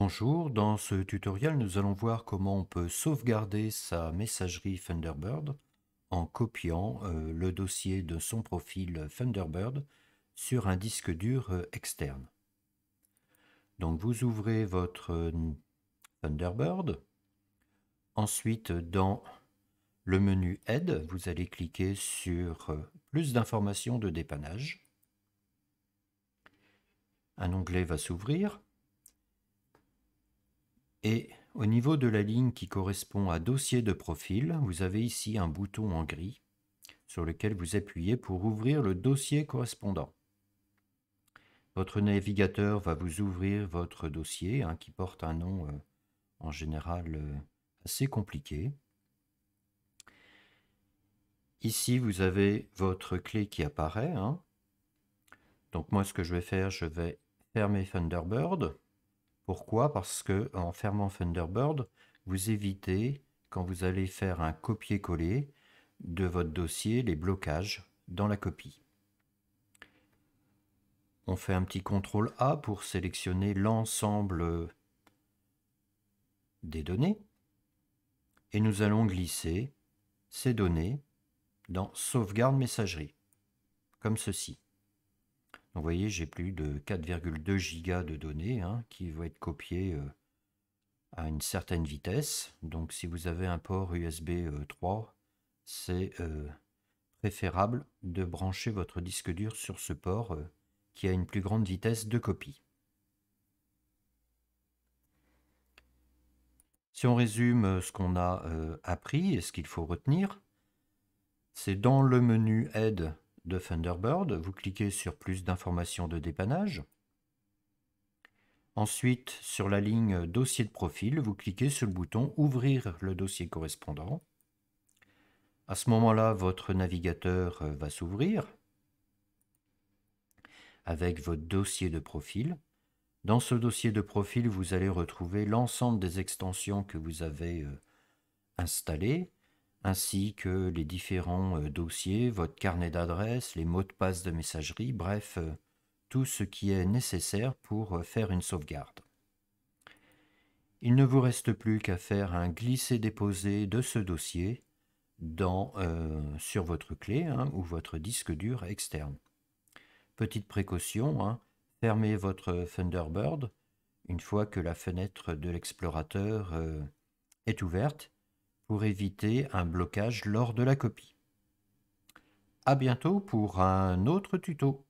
Bonjour, dans ce tutoriel, nous allons voir comment on peut sauvegarder sa messagerie Thunderbird en copiant euh, le dossier de son profil Thunderbird sur un disque dur euh, externe. Donc vous ouvrez votre euh, Thunderbird. Ensuite, dans le menu Aide, vous allez cliquer sur Plus d'informations de dépannage. Un onglet va s'ouvrir. Et au niveau de la ligne qui correspond à dossier de profil, vous avez ici un bouton en gris sur lequel vous appuyez pour ouvrir le dossier correspondant. Votre navigateur va vous ouvrir votre dossier hein, qui porte un nom euh, en général euh, assez compliqué. Ici, vous avez votre clé qui apparaît. Hein. Donc moi, ce que je vais faire, je vais fermer Thunderbird. Pourquoi Parce que en fermant Thunderbird, vous évitez, quand vous allez faire un copier-coller de votre dossier, les blocages dans la copie. On fait un petit contrôle A pour sélectionner l'ensemble des données et nous allons glisser ces données dans Sauvegarde messagerie, comme ceci vous voyez, j'ai plus de 4,2 gigas de données hein, qui vont être copiées euh, à une certaine vitesse. Donc si vous avez un port USB 3, euh, c'est euh, préférable de brancher votre disque dur sur ce port qui a une plus grande vitesse de copie. Si on résume ce qu'on a appris et ce qu'il faut retenir, c'est dans le menu Aide Thunderbird, vous cliquez sur plus d'informations de dépannage. Ensuite, sur la ligne dossier de profil, vous cliquez sur le bouton ouvrir le dossier correspondant. À ce moment-là, votre navigateur va s'ouvrir avec votre dossier de profil. Dans ce dossier de profil, vous allez retrouver l'ensemble des extensions que vous avez euh, installées, ainsi que les différents euh, dossiers, votre carnet d'adresse, les mots de passe de messagerie, bref, euh, tout ce qui est nécessaire pour euh, faire une sauvegarde. Il ne vous reste plus qu'à faire un glisser-déposer de ce dossier dans, sur votre clé hein, ou votre disque dur externe. Petite précaution, hein, fermez votre Thunderbird une fois que la fenêtre de l'explorateur est ouverte pour éviter un blocage lors de la copie. A bientôt pour un autre tuto.